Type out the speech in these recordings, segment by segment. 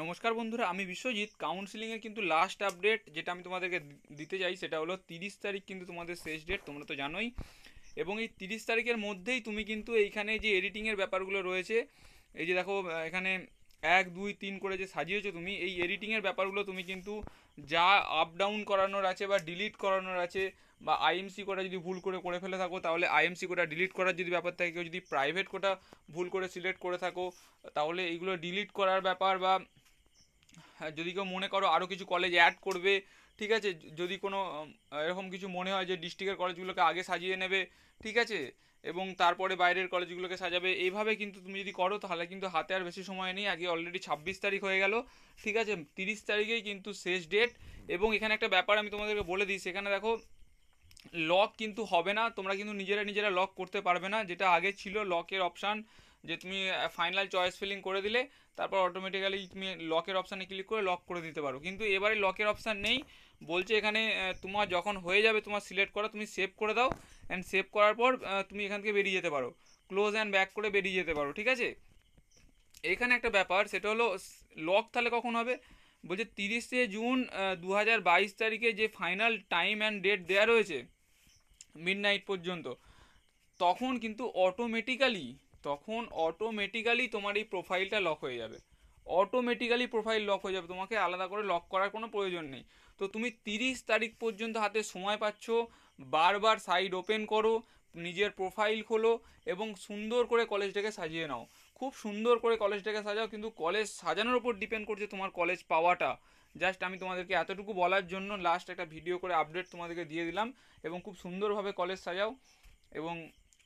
নমস্কার বন্ধুরা আমি বিশ্বজিৎ কাউন্সিলিংয়ের কিন্তু লাস্ট আপডেট যেটা আমি তোমাদেরকে দিতে চাই সেটা হলো তিরিশ তারিখ কিন্তু তোমাদের শেষ ডেট তোমরা তো জানোই এবং এই তিরিশ তারিখের মধ্যেই তুমি কিন্তু এইখানে যে এডিটিংয়ের ব্যাপারগুলো রয়েছে এই যে দেখো এখানে এক দুই তিন করে যে সাজিয়েছো তুমি এই এডিটিংয়ের ব্যাপারগুলো তুমি কিন্তু যা আপ ডাউন করানোর আছে বা ডিলিট করানোর আছে বা আইএমসি কোটা যদি ভুল করে করে ফেলে থাকো তাহলে আইএমসি কোটা ডিলিট করার যদি ব্যাপার থাকে কেউ যদি প্রাইভেট কোটা ভুল করে সিলেক্ট করে থাকো তাহলে এইগুলো ডিলিট করার ব্যাপার বা হ্যাঁ, যদি কেউ মনে করো আরও কিছু কলেজ অ্যাড করবে ঠিক আছে যদি কোনো এরকম কিছু মনে হয় যে ডিস্ট্রিক্টের কলেজগুলোকে আগে সাজিয়ে নেবে ঠিক আছে এবং তারপরে বাইরের কলেজগুলোকে সাজাবে এইভাবে কিন্তু তুমি যদি করো তাহলে কিন্তু হাতে আর বেশি সময় নেই আগে অলরেডি ছাব্বিশ তারিখ হয়ে গেল ঠিক আছে তিরিশ তারিখেই কিন্তু শেষ ডেট এবং এখানে একটা ব্যাপার আমি তোমাদেরকে বলে দিই সেখানে দেখো লক কিন্তু হবে না তোমরা কিন্তু নিজেরা নিজেরা লক করতে পারবে না যেটা আগে ছিল লকের অপশান যে তুমি ফাইনাল চয়েস ফিলিং করে দিলে তারপর অটোমেটিক্যালি তুমি লকের অপশানে ক্লিক করে লক করে দিতে পারো কিন্তু এবারে লকের অপশান নেই বলছে এখানে তোমার যখন হয়ে যাবে তোমার সিলেক্ট করা তুমি সেভ করে দাও অ্যান্ড সেভ করার পর তুমি এখান থেকে বেরিয়ে যেতে পারো ক্লোজ অ্যান্ড ব্যাক করে বেরিয়ে যেতে পারো ঠিক আছে এখানে একটা ব্যাপার সেটা হলো লক তাহলে কখন হবে বলছে তিরিশে জুন দু তারিখে যে ফাইনাল টাইম অ্যান্ড ডেট দেওয়া রয়েছে মিড নাইট পর্যন্ত তখন কিন্তু অটোমেটিক্যালি তখন অটোমেটিক্যালি তোমার এই প্রোফাইলটা লক হয়ে যাবে অটোমেটিক্যালি প্রোফাইল লক হয়ে যাবে তোমাকে আলাদা করে লক করার কোনো প্রয়োজন নেই তো তুমি তিরিশ তারিখ পর্যন্ত হাতে সময় পাচ্ছ বারবার সাইট ওপেন করো নিজের প্রোফাইল খোলো এবং সুন্দর করে কলেজটাকে সাজিয়ে নাও খুব সুন্দর করে কলেজটাকে সাজাও কিন্তু কলেজ সাজানোর উপর ডিপেন্ড করছে তোমার কলেজ পাওয়াটা জাস্ট আমি তোমাদেরকে এতটুকু বলার জন্য লাস্ট একটা ভিডিও করে আপডেট তোমাদেরকে দিয়ে দিলাম এবং খুব সুন্দরভাবে কলেজ সাজাও এবং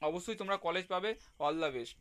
অবশ্যই তোমরা কলেজ পাবে অল দ্য বেস্ট